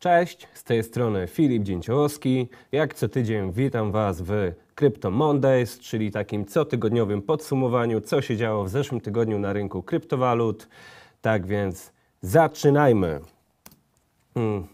Cześć, z tej strony Filip Dzięciołowski. Jak co tydzień witam Was w Crypto Mondays, czyli takim cotygodniowym podsumowaniu, co się działo w zeszłym tygodniu na rynku kryptowalut. Tak więc zaczynajmy. Hmm.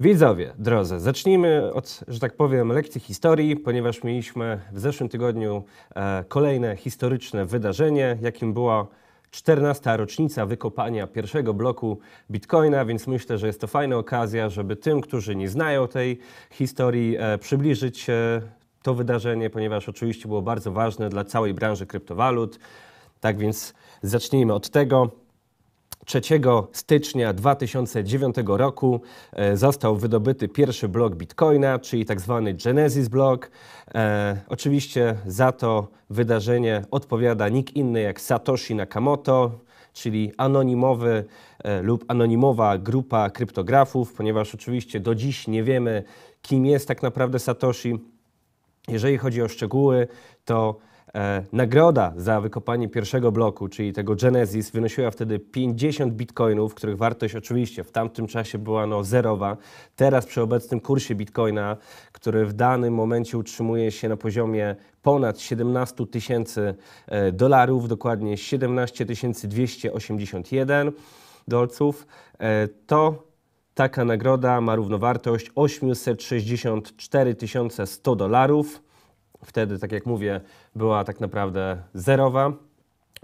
Widzowie, drodzy, zacznijmy od, że tak powiem, lekcji historii, ponieważ mieliśmy w zeszłym tygodniu e, kolejne historyczne wydarzenie, jakim była 14. rocznica wykopania pierwszego bloku Bitcoina, więc myślę, że jest to fajna okazja, żeby tym, którzy nie znają tej historii, e, przybliżyć to wydarzenie, ponieważ oczywiście było bardzo ważne dla całej branży kryptowalut. Tak więc zacznijmy od tego. 3 stycznia 2009 roku e, został wydobyty pierwszy blok Bitcoina, czyli tak zwany Genesis Block. E, oczywiście za to wydarzenie odpowiada nikt inny jak Satoshi Nakamoto, czyli anonimowy e, lub anonimowa grupa kryptografów, ponieważ oczywiście do dziś nie wiemy, kim jest tak naprawdę Satoshi. Jeżeli chodzi o szczegóły, to E, nagroda za wykopanie pierwszego bloku, czyli tego Genesis, wynosiła wtedy 50 bitcoinów, których wartość oczywiście w tamtym czasie była no zerowa. Teraz przy obecnym kursie bitcoina, który w danym momencie utrzymuje się na poziomie ponad 17 tysięcy e, dolarów, dokładnie 17 281 dolców, e, to taka nagroda ma równowartość 864 100 dolarów. Wtedy, tak jak mówię, była tak naprawdę zerowa.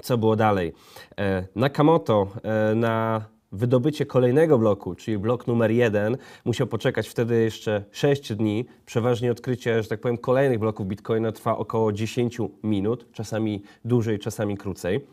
Co było dalej? E, Nakamoto e, na wydobycie kolejnego bloku, czyli blok numer jeden, musiał poczekać wtedy jeszcze 6 dni. Przeważnie odkrycie, że tak powiem, kolejnych bloków Bitcoina trwa około 10 minut, czasami dłużej, czasami krócej.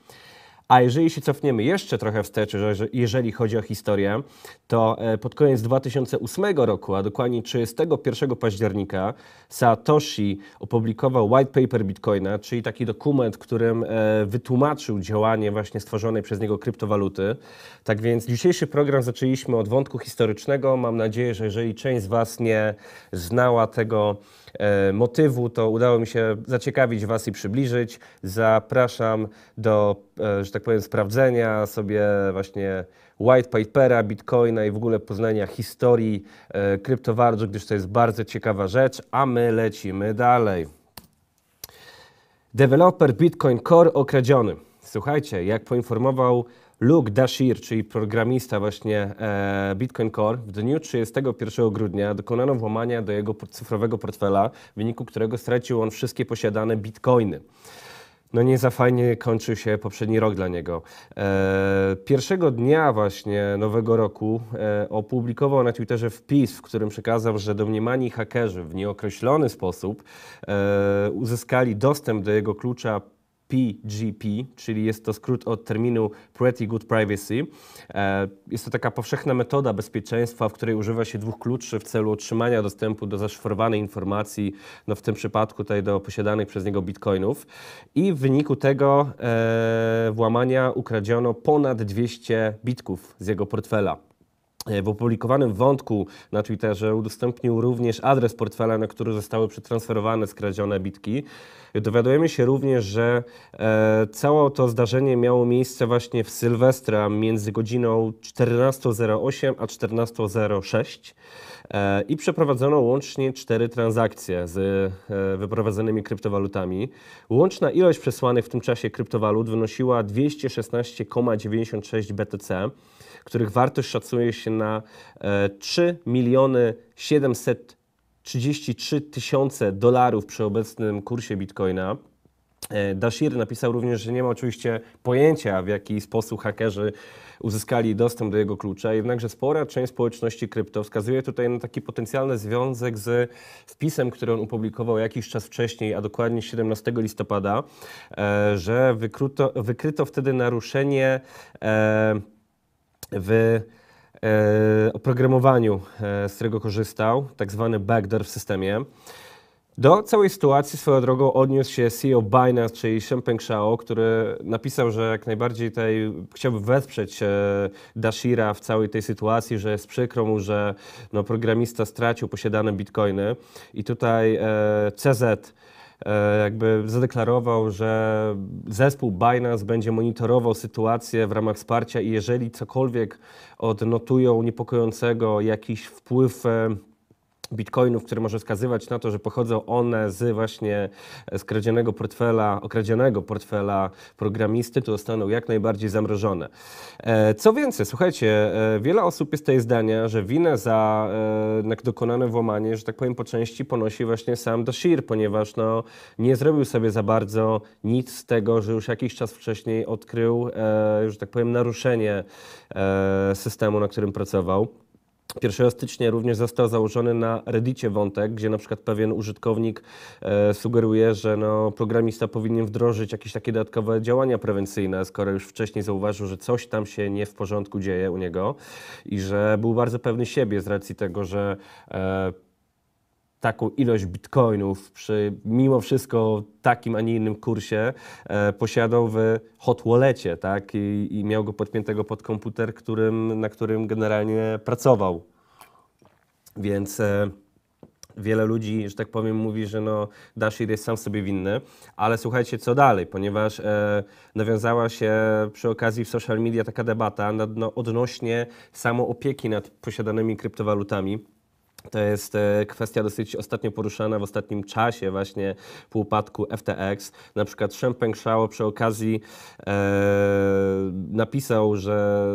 A jeżeli się cofniemy jeszcze trochę wstecz, jeżeli chodzi o historię, to e, pod koniec 2008 roku, a dokładnie 31 października, Satoshi opublikował white paper Bitcoina, czyli taki dokument, którym e, wytłumaczył działanie właśnie stworzonej przez niego kryptowaluty. Tak więc dzisiejszy program zaczęliśmy od wątku historycznego. Mam nadzieję, że jeżeli część z Was nie znała tego, E, motywu, to udało mi się zaciekawić Was i przybliżyć. Zapraszam do, e, że tak powiem, sprawdzenia sobie właśnie white papera, bitcoina i w ogóle poznania historii e, kryptowalut, gdyż to jest bardzo ciekawa rzecz, a my lecimy dalej. Developer Bitcoin Core okradziony. Słuchajcie, jak poinformował Luke Dashir, czyli programista właśnie e, Bitcoin Core, w dniu 31 grudnia dokonano włamania do jego cyfrowego portfela, w wyniku którego stracił on wszystkie posiadane bitcoiny. No nie za fajnie kończył się poprzedni rok dla niego. E, pierwszego dnia właśnie nowego roku e, opublikował na Twitterze wpis, w którym przekazał, że domniemani hakerzy w nieokreślony sposób uzyskali dostęp do jego klucza PGP, czyli jest to skrót od terminu Pretty Good Privacy. E, jest to taka powszechna metoda bezpieczeństwa, w której używa się dwóch kluczy w celu otrzymania dostępu do zaszyfrowanej informacji, no w tym przypadku tutaj do posiadanych przez niego bitcoinów. I w wyniku tego e, włamania ukradziono ponad 200 bitków z jego portfela. E, w opublikowanym wątku na Twitterze udostępnił również adres portfela, na który zostały przetransferowane skradzione bitki. Dowiadujemy się również, że e, całe to zdarzenie miało miejsce właśnie w Sylwestra między godziną 14.08 a 14.06. E, i przeprowadzono łącznie cztery transakcje z e, wyprowadzonymi kryptowalutami. Łączna ilość przesłanych w tym czasie kryptowalut wynosiła 216,96 BTC, których wartość szacuje się na 3 e, miliony 733 tysiące dolarów przy obecnym kursie bitcoina. E, Dashir napisał również, że nie ma oczywiście pojęcia, w jaki sposób hakerzy uzyskali dostęp do jego klucza, jednakże spora część społeczności krypto wskazuje tutaj na taki potencjalny związek z wpisem, który on opublikował jakiś czas wcześniej, a dokładnie 17 listopada, e, że wykryto, wykryto wtedy naruszenie e, w oprogramowaniu, z którego korzystał, tak zwany backdoor w systemie. Do całej sytuacji swoją drogą odniósł się CEO Binance, czyli Shengpeng Shao, który napisał, że jak najbardziej tej, chciałby wesprzeć e, Dashira w całej tej sytuacji, że jest przykro mu, że no, programista stracił posiadane bitcoiny. I tutaj e, CZ e, jakby zadeklarował, że zespół Binance będzie monitorował sytuację w ramach wsparcia i jeżeli cokolwiek odnotują niepokojącego, jakiś wpływ e, bitcoinów, które może wskazywać na to, że pochodzą one z właśnie e, skradzionego portfela, okradzionego portfela programisty, to zostaną jak najbardziej zamrożone. E, co więcej, słuchajcie, e, wiele osób jest tej zdania, że winę za dokonane włamanie, że tak powiem, po części ponosi właśnie sam Dashir, ponieważ no, nie zrobił sobie za bardzo nic z tego, że już jakiś czas wcześniej odkrył, że tak powiem, naruszenie systemu, na którym pracował. 1 stycznia również został założony na Reddicie wątek, gdzie na przykład pewien użytkownik e, sugeruje, że no, programista powinien wdrożyć jakieś takie dodatkowe działania prewencyjne, skoro już wcześniej zauważył, że coś tam się nie w porządku dzieje u niego i że był bardzo pewny siebie z racji tego, że e, taką ilość bitcoinów przy mimo wszystko takim, a nie innym kursie e, posiadał w hot wallecie, tak? I, I, miał go podpiętego pod komputer, którym, na którym generalnie pracował. Więc e, wiele ludzi, że tak powiem, mówi, że no Dashir jest sam sobie winny, ale słuchajcie, co dalej, ponieważ e, nawiązała się przy okazji w social media taka debata nad, no, odnośnie samoopieki nad posiadanymi kryptowalutami to jest e, kwestia dosyć ostatnio poruszana w ostatnim czasie właśnie po upadku FTX. Na przykład Shempeng Shao przy okazji e, napisał, że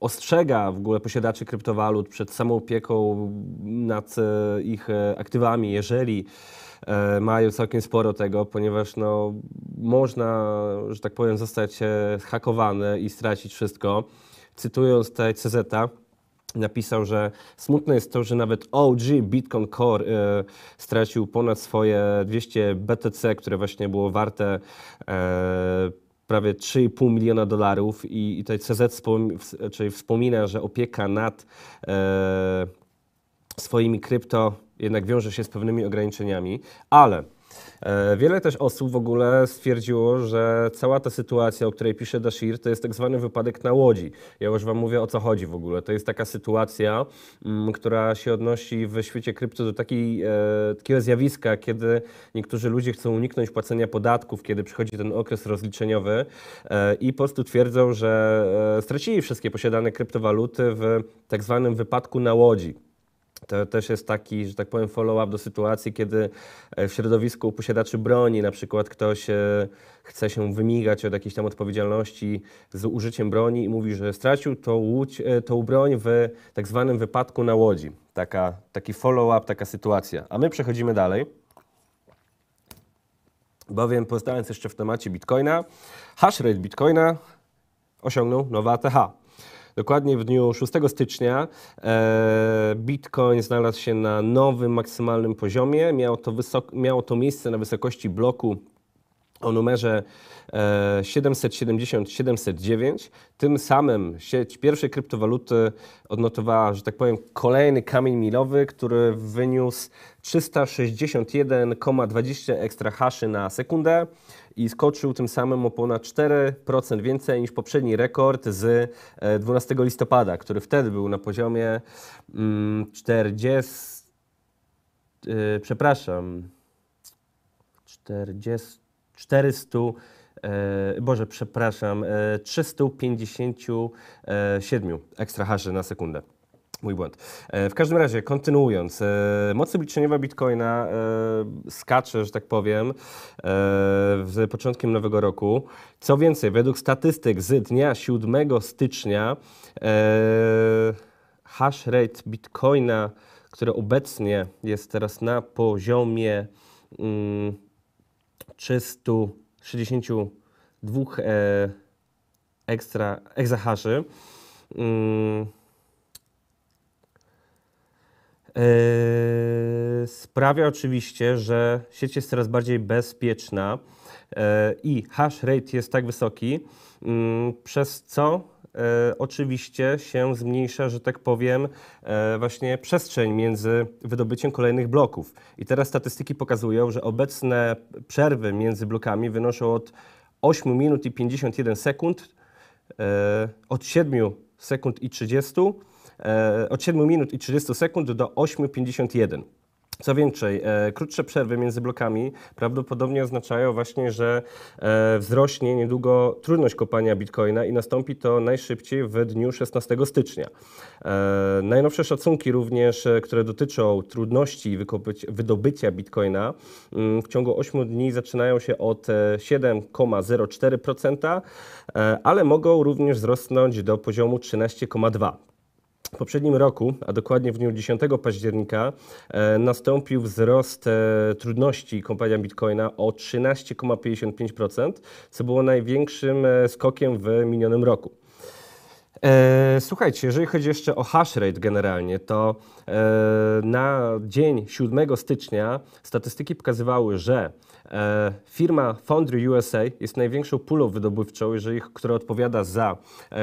ostrzega w ogóle posiadaczy kryptowalut przed samą opieką nad e, ich e, aktywami, jeżeli mają całkiem sporo tego, ponieważ no, można, że tak powiem, zostać hakowany i stracić wszystko. Cytując tutaj cz napisał, że smutne jest to, że nawet OG Bitcoin Core e, stracił ponad swoje 200 BTC, które właśnie było warte e, prawie 3,5 miliona dolarów i, i tutaj CZ wspom czyli wspomina, że opieka nad e, swoimi krypto jednak wiąże się z pewnymi ograniczeniami, ale E, wiele też osób w ogóle stwierdziło, że cała ta sytuacja, o której pisze Dashir, to jest tak zwany wypadek na łodzi. Ja już Wam mówię o co chodzi w ogóle. To jest taka sytuacja, mm, która się odnosi w świecie krypto do takiej, e, takiego zjawiska, kiedy niektórzy ludzie chcą uniknąć płacenia podatków, kiedy przychodzi ten okres rozliczeniowy e, i po prostu twierdzą, że e, stracili wszystkie posiadane kryptowaluty w tak zwanym wypadku na łodzi. To też jest taki, że tak powiem, follow-up do sytuacji, kiedy e, w środowisku posiadaczy broni na przykład ktoś e, chce się wymigać od jakiejś tam odpowiedzialności z użyciem broni i mówi, że stracił tą, łódź, e, tą broń w tak zwanym wypadku na łodzi. Taka, taki follow-up, taka sytuacja. A my przechodzimy dalej bowiem pozostając jeszcze w temacie Bitcoina, hash rate Bitcoina osiągnął nowa ATH. Dokładnie w dniu 6 stycznia e, Bitcoin znalazł się na nowym maksymalnym poziomie. Miało to, miało to miejsce na wysokości bloku o numerze 770-709. E, tym samym sieć pierwszej kryptowaluty odnotowała, że tak powiem, kolejny kamień milowy, który wyniósł 361,20 ekstra haszy na sekundę i skoczył tym samym o ponad 4% więcej niż poprzedni rekord z 12 e, listopada, który wtedy był na poziomie 40. Mm, e, przepraszam. 40. 400, e, Boże, przepraszam, 357, e, ekstra ekstrahaszy na sekundę. Mój błąd. E, w każdym razie, kontynuując, moc obliczeniowa Bitcoina skacze, że tak powiem, z początkiem nowego roku. Co więcej, według statystyk z dnia 7 stycznia hash rate Bitcoina, które obecnie jest teraz na poziomie mm, 362 e, ekstra, egzahaszy. Mm. E, sprawia oczywiście, że sieć jest coraz bardziej bezpieczna e, i hash rate jest tak wysoki, mm, przez co e, oczywiście się zmniejsza, że tak powiem, e, właśnie przestrzeń między wydobyciem kolejnych bloków. I teraz statystyki pokazują, że obecne przerwy między blokami wynoszą od 8 minut i 51 sekund, e, od 7 sekund i 30, e, od 7 minut i 30 sekund do 8,51. Co więcej, e, krótsze przerwy między blokami prawdopodobnie oznaczają właśnie, że e, wzrośnie niedługo trudność kopania bitcoina i nastąpi to najszybciej w dniu 16 stycznia. E, najnowsze szacunki również, e, które dotyczą trudności wydobycia bitcoina mm, w ciągu 8 dni zaczynają się od 7,04%, e, e, ale mogą również wzrosnąć do poziomu 13,2%. W poprzednim roku, a dokładnie w dniu 10 października, e, nastąpił wzrost e, trudności kompania bitcoina o 13,55%, co było największym e, skokiem w minionym roku. E, słuchajcie, jeżeli chodzi jeszcze o hash rate generalnie, to e, na dzień 7 stycznia statystyki pokazywały, że e, firma Foundry USA jest największą pulą wydobywczą, jeżeli, która odpowiada za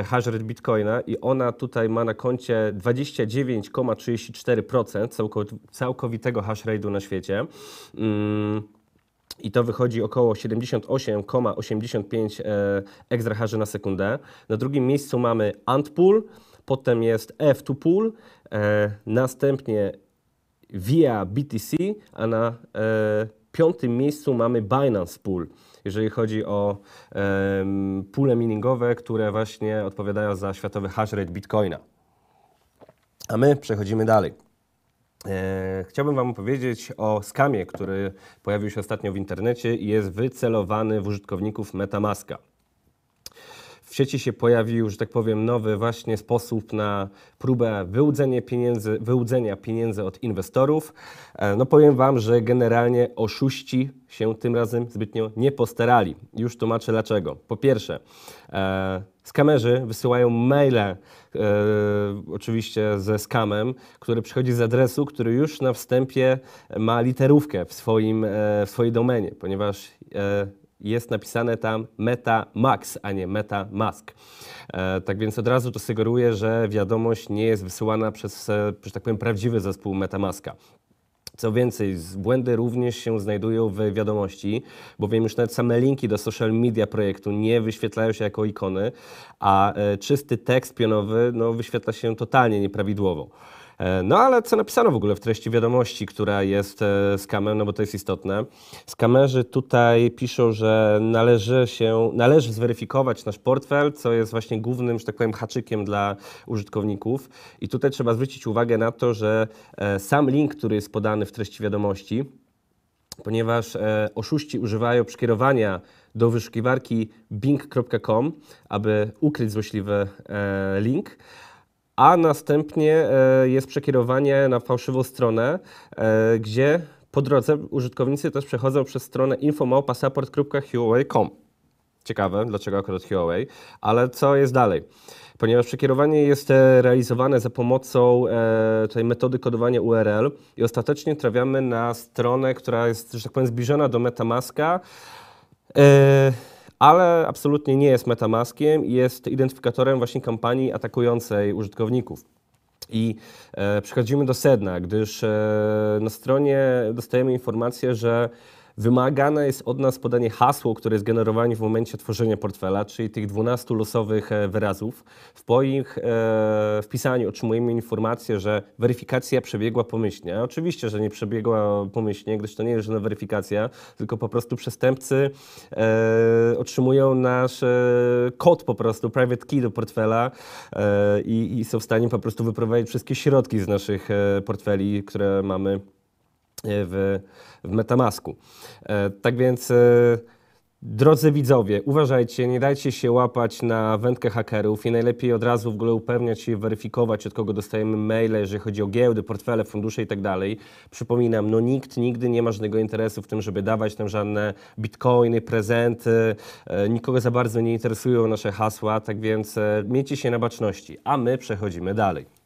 hash rate Bitcoina i ona tutaj ma na koncie 29,34% całkowitego hash rate'u na świecie. Mm i to wychodzi około 78,85 egzraharzy na sekundę. Na drugim miejscu mamy AntPool, potem jest F2Pool, e, następnie Via BTC, a na e, piątym miejscu mamy Binance Pool jeżeli chodzi o um, pule miningowe, które właśnie odpowiadają za światowy hash rate Bitcoina. A my przechodzimy dalej. E, chciałbym Wam opowiedzieć o skamie, który pojawił się ostatnio w internecie i jest wycelowany w użytkowników MetaMaska w sieci się pojawił, że tak powiem, nowy właśnie sposób na próbę wyłudzenia pieniędzy, wyłudzenia pieniędzy od inwestorów. E, no powiem Wam, że generalnie oszuści się tym razem zbytnio nie postarali. Już tłumaczę dlaczego. Po pierwsze, e, skamerzy wysyłają maile, e, oczywiście ze skamem, który przychodzi z adresu, który już na wstępie ma literówkę w, swoim, e, w swojej domenie, ponieważ e, jest napisane tam Meta Max, a nie Meta Mask. E, tak więc od razu to sugeruje, że wiadomość nie jest wysyłana przez, e, że tak powiem, prawdziwy zespół MetaMaska. Co więcej, błędy również się znajdują w wiadomości, bowiem już nawet same linki do social media projektu nie wyświetlają się jako ikony, a e, czysty tekst pionowy no, wyświetla się totalnie nieprawidłowo. E, no ale co napisano w ogóle w treści wiadomości, która jest e, z kamer, no bo to jest istotne. Z kamerzy tutaj piszą, że należy się, należy zweryfikować nasz portfel, co jest właśnie głównym, że tak powiem, haczykiem dla użytkowników. I tutaj trzeba zwrócić uwagę na to, że e, sam link, który jest podany w treści wiadomości, ponieważ oszuści używają przekierowania do wyszukiwarki bing.com, aby ukryć złośliwy link a następnie e, jest przekierowanie na fałszywą stronę, e, gdzie po drodze użytkownicy też przechodzą przez stronę info.support.huawei.com. Ciekawe, dlaczego akurat Huawei, ale co jest dalej? Ponieważ przekierowanie jest e, realizowane za pomocą e, tej metody kodowania URL i ostatecznie trafiamy na stronę, która jest, że tak powiem, zbliżona do MetaMaska. E, ale absolutnie nie jest metamaskiem i jest identyfikatorem właśnie kampanii atakującej użytkowników. I e, przechodzimy do sedna, gdyż e, na stronie dostajemy informację, że Wymagane jest od nas podanie hasło, które jest generowane w momencie tworzenia portfela, czyli tych 12 losowych e, wyrazów. Po ich e, wpisaniu otrzymujemy informację, że weryfikacja przebiegła pomyślnie. Oczywiście, że nie przebiegła pomyślnie, gdyż to nie jest żadna weryfikacja, tylko po prostu przestępcy e, otrzymują nasz e, kod po prostu, private key do portfela e, i, i są w stanie po prostu wyprowadzić wszystkie środki z naszych e, portfeli, które mamy E, w, w Metamasku. E, tak więc. E, drodzy widzowie, uważajcie, nie dajcie się łapać na wędkę hakerów i najlepiej od razu w ogóle upewniać się i weryfikować, od kogo dostajemy maile, jeżeli chodzi o giełdy, portfele, fundusze i tak dalej. Przypominam, no nikt nigdy nie ma żadnego interesu w tym, żeby dawać nam żadne bitcoiny, prezenty, nikogo za bardzo nie interesują nasze hasła, tak więc miejcie się na baczności, a my przechodzimy dalej.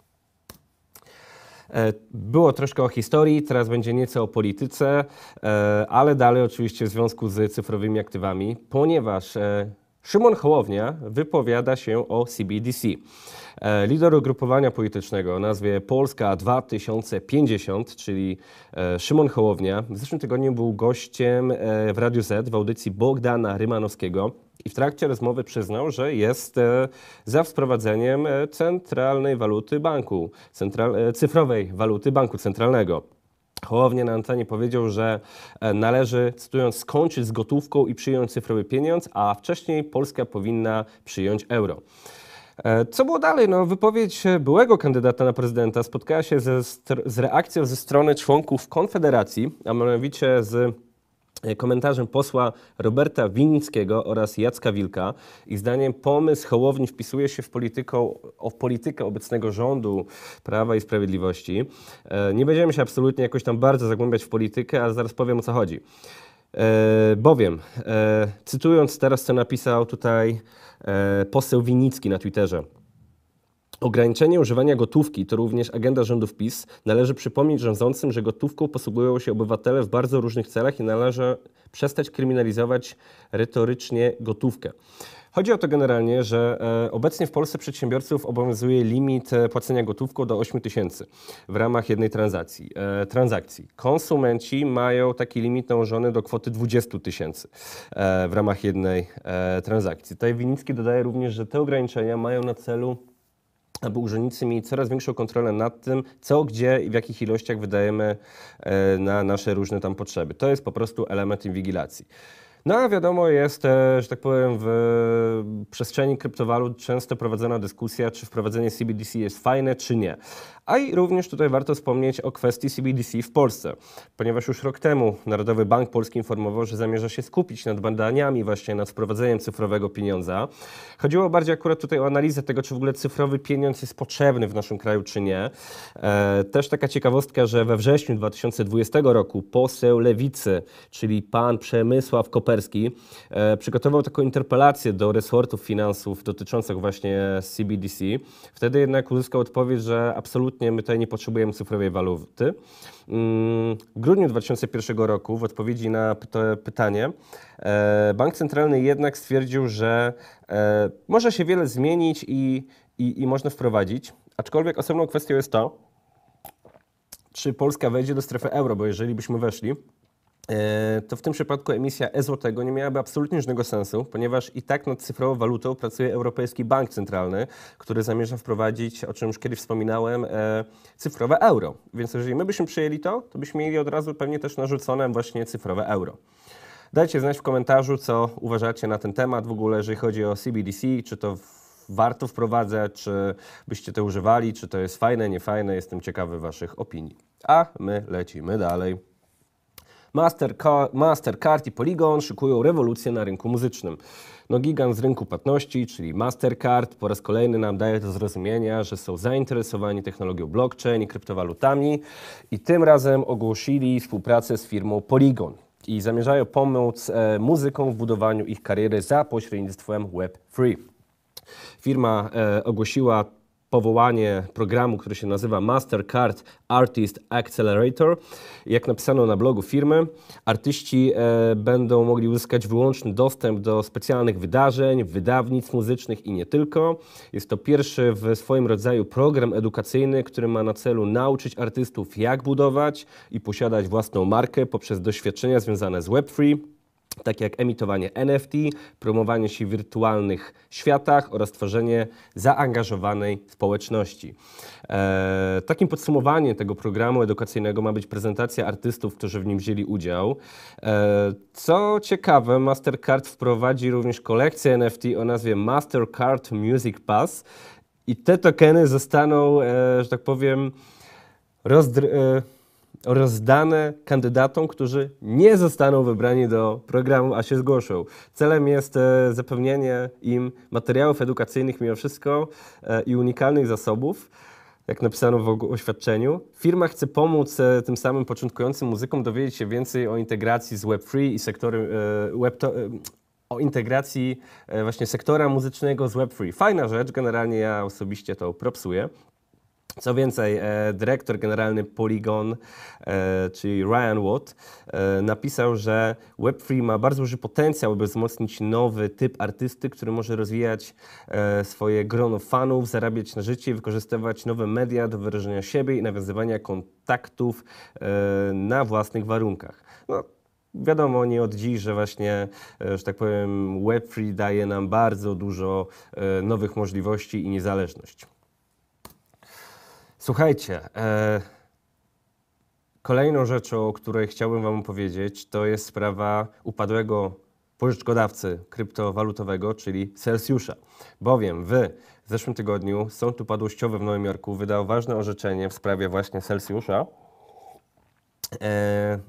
E, było troszkę o historii, teraz będzie nieco o polityce, e, ale dalej oczywiście w związku z cyfrowymi aktywami, ponieważ e, Szymon Hołownia wypowiada się o CBDC. Lider ugrupowania politycznego o nazwie Polska 2050, czyli Szymon Hołownia, w zeszłym tygodniu był gościem w Radiu Z w audycji Bogdana Rymanowskiego i w trakcie rozmowy przyznał, że jest e, za wprowadzeniem e, centralnej waluty banku, central, e, cyfrowej waluty banku centralnego. Hołownie na antenie powiedział, że należy, cytując, skończyć z gotówką i przyjąć cyfrowy pieniądz, a wcześniej Polska powinna przyjąć euro. Co było dalej? No, wypowiedź byłego kandydata na prezydenta spotkała się ze, z reakcją ze strony członków Konfederacji, a mianowicie z komentarzem posła Roberta Winickiego oraz Jacka Wilka i zdaniem pomysł Hołowni wpisuje się w, o politykę obecnego rządu Prawa i Sprawiedliwości. E, nie będziemy się absolutnie jakoś tam bardzo zagłębiać w politykę, ale zaraz powiem o co chodzi. E, bowiem, e, cytując teraz co napisał tutaj poseł Winicki na Twitterze – Ograniczenie używania gotówki to również agenda rządów PiS. Należy przypomnieć rządzącym, że gotówką posługują się obywatele w bardzo różnych celach i należy przestać kryminalizować retorycznie gotówkę. Chodzi o to generalnie, że e, obecnie w Polsce przedsiębiorców obowiązuje limit e, płacenia gotówką do 8 tysięcy w ramach jednej transakcji. E, transakcji. Konsumenci mają taki limit nałożony do kwoty 20 tysięcy w ramach jednej transakcji. Tutaj Winicki dodaje również, że te ograniczenia mają na celu aby urzędnicy mieli coraz większą kontrolę nad tym, co, gdzie i w jakich ilościach wydajemy e, na nasze różne tam potrzeby. To jest po prostu element inwigilacji. No a wiadomo jest, że tak powiem, w przestrzeni kryptowalut często prowadzona dyskusja, czy wprowadzenie CBDC jest fajne, czy nie. A i również tutaj warto wspomnieć o kwestii CBDC w Polsce, ponieważ już rok temu Narodowy Bank Polski informował, że zamierza się skupić nad badaniami właśnie nad wprowadzeniem cyfrowego pieniądza. Chodziło bardziej akurat tutaj o analizę tego, czy w ogóle cyfrowy pieniądz jest potrzebny w naszym kraju, czy nie. E, też taka ciekawostka, że we wrześniu 2020 roku poseł Lewicy, czyli pan Przemysław Kopernik, Kasperski e, przygotował taką interpelację do resortów finansów dotyczących właśnie CBDC. Wtedy jednak uzyskał odpowiedź, że absolutnie my tutaj nie potrzebujemy cyfrowej waluty. Mm, w grudniu 2001 roku, w odpowiedzi na pytanie, e, Bank Centralny jednak stwierdził, że e, może się wiele zmienić i, i, i można wprowadzić. Aczkolwiek osobną kwestią jest to, czy Polska wejdzie do strefy euro, bo jeżeli byśmy weszli, E, to w tym przypadku emisja e-złotego nie miałaby absolutnie żadnego sensu, ponieważ i tak nad cyfrową walutą pracuje Europejski Bank Centralny, który zamierza wprowadzić, o czym już kiedyś wspominałem, e, cyfrowe euro. Więc jeżeli my byśmy przyjęli to, to byśmy mieli od razu pewnie też narzucone właśnie cyfrowe euro. Dajcie znać w komentarzu, co uważacie na ten temat w ogóle, jeżeli chodzi o CBDC, czy to warto wprowadzać, czy byście to używali, czy to jest fajne, niefajne. Jestem ciekawy Waszych opinii. A my lecimy dalej. Mastercard, i Polygon szykują rewolucję na rynku muzycznym. No gigant z rynku płatności, czyli Mastercard, po raz kolejny nam daje do zrozumienia, że są zainteresowani technologią blockchain i kryptowalutami i tym razem ogłosili współpracę z firmą Polygon i zamierzają pomóc e, muzykom w budowaniu ich kariery za pośrednictwem Web3. Firma e, ogłosiła powołanie programu, który się nazywa Mastercard Artist Accelerator. Jak napisano na blogu firmy, artyści e, będą mogli uzyskać wyłączny dostęp do specjalnych wydarzeń, wydawnic muzycznych i nie tylko. Jest to pierwszy w swoim rodzaju program edukacyjny, który ma na celu nauczyć artystów, jak budować i posiadać własną markę poprzez doświadczenia związane z Web3 takie jak emitowanie NFT, promowanie się w wirtualnych światach oraz tworzenie zaangażowanej społeczności. Eee, takim podsumowaniem tego programu edukacyjnego ma być prezentacja artystów, którzy w nim wzięli udział. Eee, co ciekawe, Mastercard wprowadzi również kolekcję NFT o nazwie Mastercard Music Pass i te tokeny zostaną, e, że tak powiem, rozdry... E, rozdane kandydatom, którzy nie zostaną wybrani do programu, a się zgłoszą. Celem jest e, zapewnienie im materiałów edukacyjnych mimo wszystko e, i unikalnych zasobów jak napisano w oświadczeniu. Firma chce pomóc e, tym samym początkującym muzykom dowiedzieć się więcej o integracji z Web3 i sektorem e, web to, e, o integracji e, właśnie sektora muzycznego z Web3. Fajna rzecz, generalnie ja osobiście to propsuję. Co więcej, e, dyrektor generalny Polygon, e, czyli Ryan Watt, e, napisał, że Web3 ma bardzo duży potencjał, by wzmocnić nowy typ artysty, który może rozwijać swoje grono fanów, zarabiać na życie, wykorzystywać nowe media do wyrażenia siebie i nawiązywania kontaktów na własnych warunkach. No, Wiadomo nie od dziś, że właśnie, że tak powiem, Web3 daje nam bardzo dużo nowych możliwości i niezależność. Słuchajcie, e, kolejną rzeczą, o której chciałbym Wam powiedzieć, to jest sprawa upadłego pożyczkodawcy kryptowalutowego, czyli Celsjusza. Bowiem w zeszłym tygodniu Sąd Upadłościowy w Nowym Jorku wydał ważne orzeczenie w sprawie właśnie Celsjusza, e,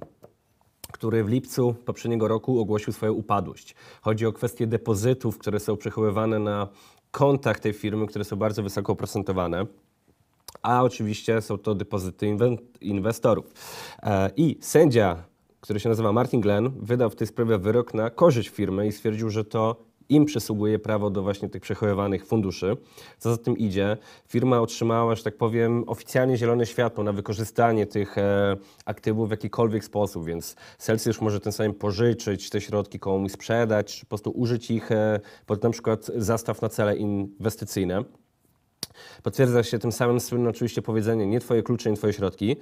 który w lipcu poprzedniego roku ogłosił swoją upadłość. Chodzi o kwestię depozytów, które są przechowywane na kontach tej firmy, które są bardzo wysoko oprocentowane a oczywiście są to depozyty inwestorów. E, I sędzia, który się nazywa Martin Glenn, wydał w tej sprawie wyrok na korzyść firmy i stwierdził, że to im przysługuje prawo do właśnie tych przechowywanych funduszy. Co za tym idzie, firma otrzymała, że tak powiem, oficjalnie zielone światło na wykorzystanie tych e, aktywów w jakikolwiek sposób, więc Celsius może tym samym pożyczyć te środki komuś, sprzedać, po prostu użyć ich e, pod na przykład zastaw na cele inwestycyjne. Potwierdza się tym samym słynne oczywiście powiedzenie nie twoje klucze, nie twoje środki.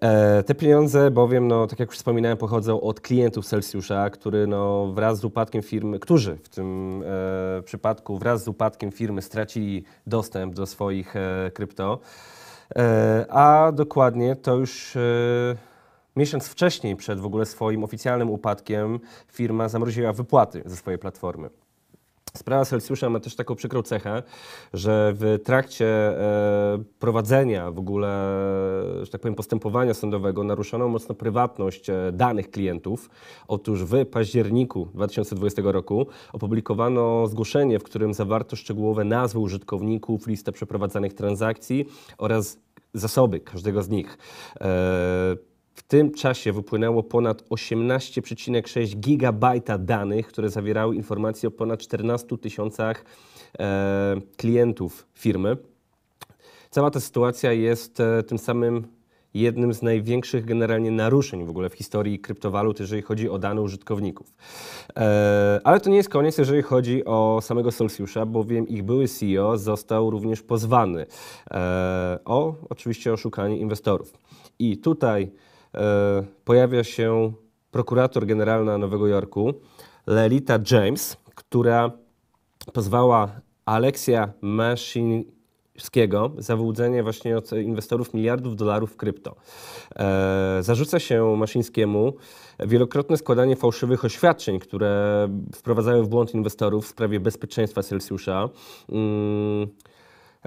E, te pieniądze bowiem, no, tak jak już wspominałem, pochodzą od klientów Celsjusza, który no, wraz z upadkiem firmy, którzy w tym e, przypadku wraz z upadkiem firmy stracili dostęp do swoich e, krypto. E, a dokładnie to już e, miesiąc wcześniej, przed w ogóle swoim oficjalnym upadkiem, firma zamroziła wypłaty ze swojej platformy. Sprawa Celsjusza ma też taką przykrą cechę, że w trakcie e, prowadzenia w ogóle, e, że tak powiem, postępowania sądowego naruszono mocno prywatność e, danych klientów. Otóż w październiku 2020 roku opublikowano zgłoszenie, w którym zawarto szczegółowe nazwy użytkowników, listę przeprowadzanych transakcji oraz zasoby każdego z nich. W tym czasie wypłynęło ponad 18,6 gigabajta danych, które zawierały informacje o ponad 14 tysiącach e, klientów firmy. Cała ta sytuacja jest e, tym samym jednym z największych generalnie naruszeń w ogóle w historii kryptowalut, jeżeli chodzi o dane użytkowników. E, ale to nie jest koniec, jeżeli chodzi o samego Celsjusza, bowiem ich były CEO został również pozwany o oczywiście oszukanie inwestorów. I tutaj E, pojawia się prokurator generalna Nowego Jorku, Lelita James, która pozwała Aleksia Maszyńskiego za wyłudzenie właśnie od inwestorów miliardów dolarów w krypto. E, zarzuca się Maszyńskiemu wielokrotne składanie fałszywych oświadczeń, które wprowadzały w błąd inwestorów w sprawie bezpieczeństwa Celsjusza. Mm,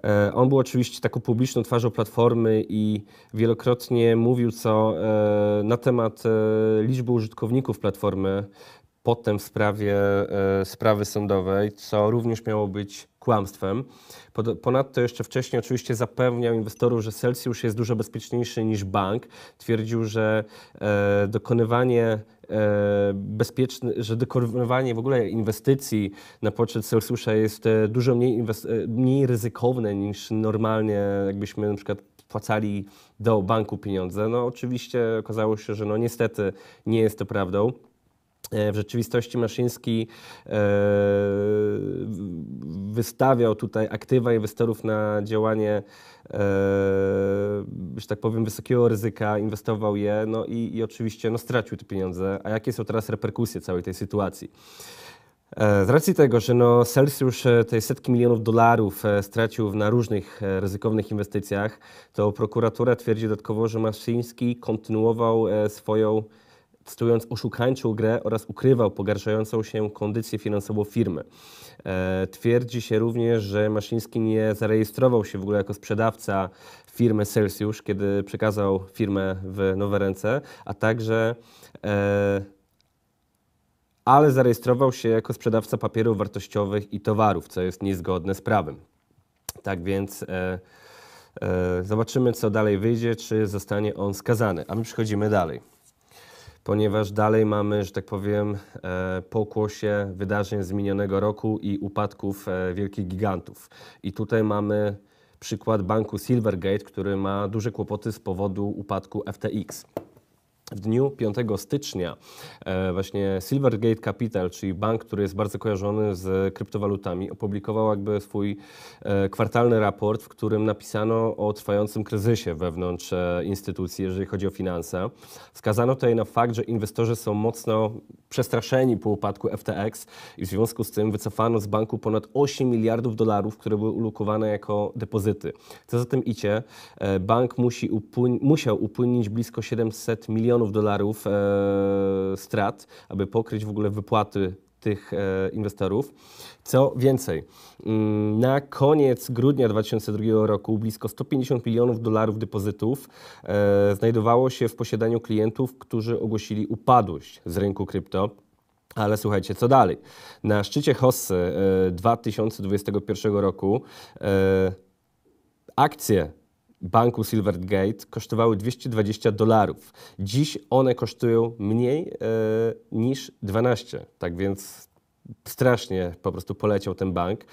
E, on był oczywiście taką publiczną twarzą platformy i wielokrotnie mówił co e, na temat e, liczby użytkowników platformy, potem w sprawie sprawy sądowej, co również miało być kłamstwem. Ponadto jeszcze wcześniej oczywiście zapewniał inwestorów, że Celsius jest dużo bezpieczniejszy niż bank. Twierdził, że dokonywanie E, bezpieczny, że dekorowanie w ogóle inwestycji na poczet Celsjusza jest e, dużo mniej, e, mniej ryzykowne niż normalnie, jakbyśmy na przykład płacali do banku pieniądze. No oczywiście okazało się, że no niestety nie jest to prawdą. E, w rzeczywistości Maszyński e, wystawiał tutaj aktywa inwestorów na działanie, e, że tak powiem, wysokiego ryzyka, inwestował je no i, i oczywiście no, stracił te pieniądze. A jakie są teraz reperkusje całej tej sytuacji? Z racji tego, że no Sels już te setki milionów dolarów stracił na różnych ryzykownych inwestycjach, to prokuratura twierdzi dodatkowo, że Maszyński kontynuował swoją stując oszukańczą grę oraz ukrywał pogarszającą się kondycję finansową firmy. E, twierdzi się również, że Maszyński nie zarejestrował się w ogóle jako sprzedawca firmy Celsius, kiedy przekazał firmę w nowe ręce, a także e, ale zarejestrował się jako sprzedawca papierów wartościowych i towarów, co jest niezgodne z prawem. Tak więc e, e, zobaczymy, co dalej wyjdzie, czy zostanie on skazany. A my przechodzimy dalej ponieważ dalej mamy, że tak powiem, e, pokłosie wydarzeń z minionego roku i upadków e, wielkich gigantów. I tutaj mamy przykład banku Silvergate, który ma duże kłopoty z powodu upadku FTX w dniu 5 stycznia e, właśnie Silvergate Capital, czyli bank, który jest bardzo kojarzony z kryptowalutami, opublikował jakby swój e, kwartalny raport, w którym napisano o trwającym kryzysie wewnątrz e, instytucji, jeżeli chodzi o finanse. Wskazano tutaj na fakt, że inwestorzy są mocno przestraszeni po upadku FTX i w związku z tym wycofano z banku ponad 8 miliardów dolarów, które były ulokowane jako depozyty. Co za tym idzie, bank musi upłyn musiał upłynąć blisko 700 milionów milionów dolarów e, strat, aby pokryć w ogóle wypłaty tych e, inwestorów. Co więcej, mm, na koniec grudnia 2002 roku blisko 150 milionów dolarów depozytów e, znajdowało się w posiadaniu klientów, którzy ogłosili upadłość z rynku krypto. Ale słuchajcie, co dalej? Na szczycie Hossy 2021 roku akcje banku Silvergate kosztowały 220 dolarów. Dziś one kosztują mniej e, niż 12. Tak więc strasznie po prostu poleciał ten bank.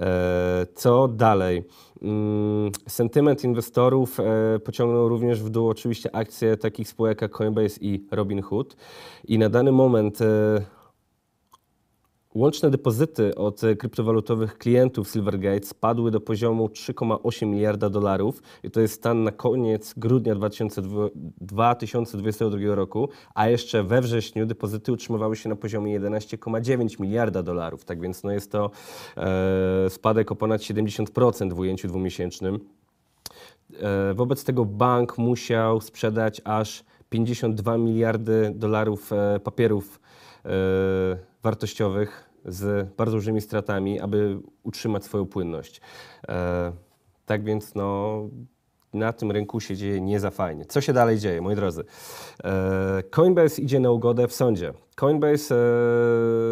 E, co dalej? Mm, sentyment inwestorów e, pociągnął również w dół oczywiście akcje takich spółek jak Coinbase i Robinhood i na dany moment Łączne depozyty od kryptowalutowych klientów Silvergate spadły do poziomu 3,8 miliarda dolarów i to jest stan na koniec grudnia 2022 roku, a jeszcze we wrześniu depozyty utrzymywały się na poziomie 11,9 miliarda dolarów, tak więc no jest to e, spadek o ponad 70% w ujęciu dwumiesięcznym. E, wobec tego bank musiał sprzedać aż 52 miliardy dolarów e, papierów e, wartościowych z bardzo dużymi stratami, aby utrzymać swoją płynność. E, tak więc no, na tym rynku się dzieje nie za fajnie. Co się dalej dzieje, moi drodzy? E, Coinbase idzie na ugodę w sądzie. Coinbase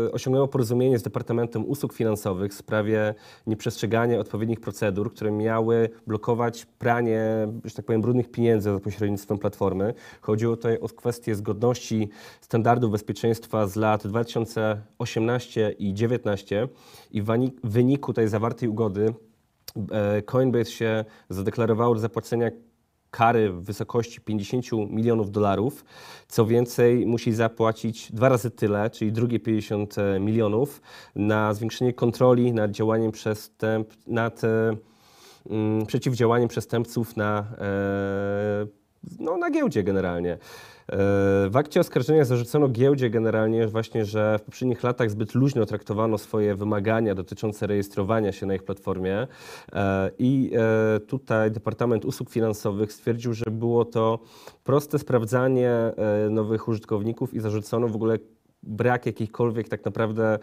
e, osiągnęło porozumienie z Departamentem Usług Finansowych w sprawie nieprzestrzegania odpowiednich procedur, które miały blokować pranie, że tak powiem, brudnych pieniędzy za pośrednictwem platformy. Chodziło tutaj o kwestię zgodności standardów bezpieczeństwa z lat 2018 i 2019 i w wyniku tej zawartej ugody E, Coinbase się zadeklarowało do zapłacenia kary w wysokości 50 milionów dolarów. Co więcej, musi zapłacić dwa razy tyle, czyli drugie 50 e, milionów, na zwiększenie kontroli nad działaniem przestęp, nad, e, mm, przeciwdziałaniem przestępców na no, na giełdzie generalnie. E, w akcie oskarżenia zarzucono giełdzie generalnie właśnie, że w poprzednich latach zbyt luźno traktowano swoje wymagania dotyczące rejestrowania się na ich platformie e, i e, tutaj Departament Usług Finansowych stwierdził, że było to proste sprawdzanie nowych użytkowników i zarzucono w ogóle brak jakichkolwiek tak naprawdę,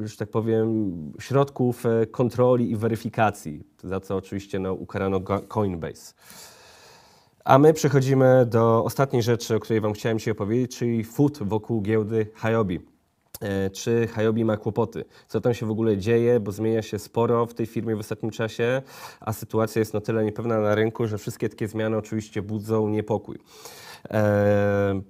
że tak powiem, środków kontroli i weryfikacji, za co oczywiście no, ukarano Coinbase. A my przechodzimy do ostatniej rzeczy, o której Wam chciałem się opowiedzieć, czyli fut wokół giełdy Hayobi. E, czy Hayobi ma kłopoty? Co tam się w ogóle dzieje? Bo zmienia się sporo w tej firmie w ostatnim czasie, a sytuacja jest na tyle niepewna na rynku, że wszystkie takie zmiany oczywiście budzą niepokój. Eee,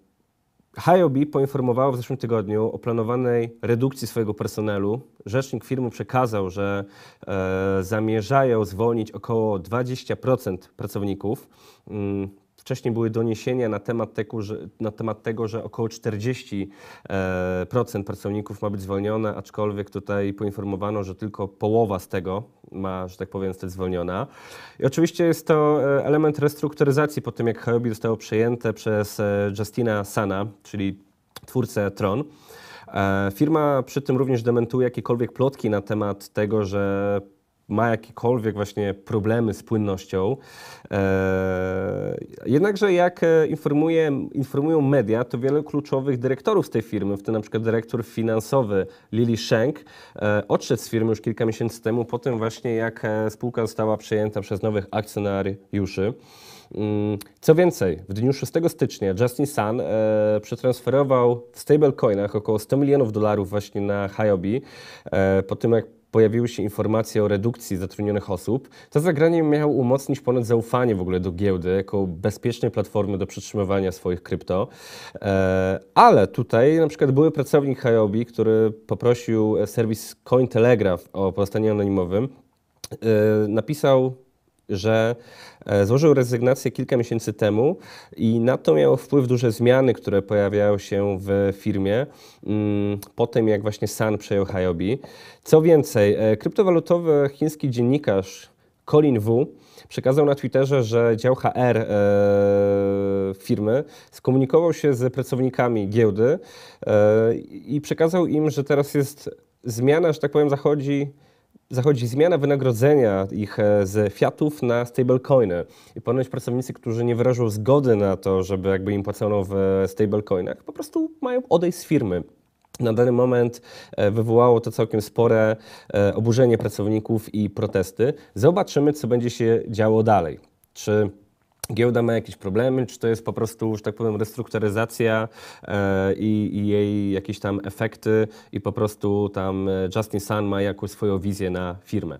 Hiobi poinformowało w zeszłym tygodniu o planowanej redukcji swojego personelu. Rzecznik firmy przekazał, że e, zamierzają zwolnić około 20% pracowników. Mm, Wcześniej były doniesienia na temat tego, że, na temat tego, że około 40% e, pracowników ma być zwolnione, aczkolwiek tutaj poinformowano, że tylko połowa z tego ma, że tak powiem, zostać zwolniona. I oczywiście jest to e, element restrukturyzacji po tym, jak Huobi zostało przejęte przez e, Justina Sana, czyli twórcę Tron. Firma przy tym również dementuje jakiekolwiek plotki na temat tego, że ma jakiekolwiek właśnie problemy z płynnością. E, jednakże jak e, informuje, informują media, to wielu kluczowych dyrektorów z tej firmy, w tym na przykład dyrektor finansowy Lili Schenk, e, odszedł z firmy już kilka miesięcy temu, po tym właśnie jak spółka została przejęta przez nowych akcjonariuszy. Mm, co więcej, w dniu 6 stycznia Justin Sun e, przetransferował w stablecoinach około 100 milionów dolarów właśnie na Hayobi, e, po tym jak pojawiły się informacje o redukcji zatrudnionych osób, to zagranie miało umocnić ponad zaufanie w ogóle do giełdy jako bezpiecznej platformy do przetrzymywania swoich krypto. E, ale tutaj na przykład były pracownik Hiobi, który poprosił serwis Cointelegraph o pozostanie anonimowym, e, napisał, że E, złożył rezygnację kilka miesięcy temu i na to miało wpływ duże zmiany, które pojawiały się w firmie mm, po tym, jak właśnie San przejął Hayobi. Co więcej, e, kryptowalutowy chiński dziennikarz Colin Wu przekazał na Twitterze, że dział HR e, firmy skomunikował się z pracownikami giełdy i przekazał im, że teraz jest zmiana, że tak powiem, zachodzi zachodzi zmiana wynagrodzenia ich e, z fiatów na stablecoiny. I ponoć pracownicy, którzy nie wyrażą zgody na to, żeby jakby im płacono w stablecoinach, po prostu mają odejść z firmy. Na dany moment e, wywołało to całkiem spore e, oburzenie pracowników i protesty. Zobaczymy, co będzie się działo dalej. Czy giełda ma jakieś problemy, czy to jest po prostu, że tak powiem, restrukturyzacja e, i, i, jej jakieś tam efekty i po prostu tam e, Justin Sun ma jakąś swoją wizję na firmę.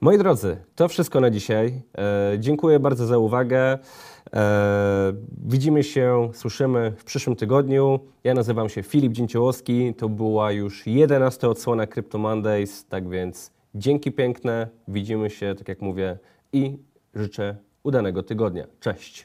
Moi drodzy, to wszystko na dzisiaj. E, dziękuję bardzo za uwagę. E, widzimy się, słyszymy w przyszłym tygodniu. Ja nazywam się Filip Dzięciołowski. To była już 11 odsłona Crypto Mondays, tak więc dzięki piękne. Widzimy się, tak jak mówię, i życzę udanego tygodnia. Cześć.